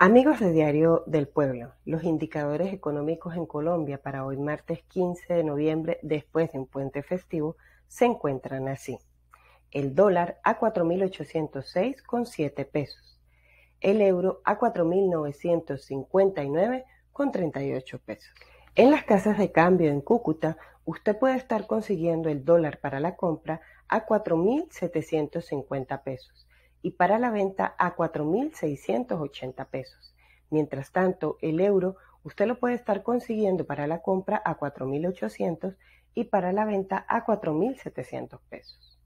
Amigos de Diario del Pueblo, los indicadores económicos en Colombia para hoy martes 15 de noviembre, después de un puente festivo, se encuentran así. El dólar a 4.806,7 pesos. El euro a 4.959,38 pesos. En las casas de cambio en Cúcuta, usted puede estar consiguiendo el dólar para la compra a 4.750 pesos y para la venta a 4.680 pesos. Mientras tanto, el euro usted lo puede estar consiguiendo para la compra a 4.800 y para la venta a 4.700 pesos.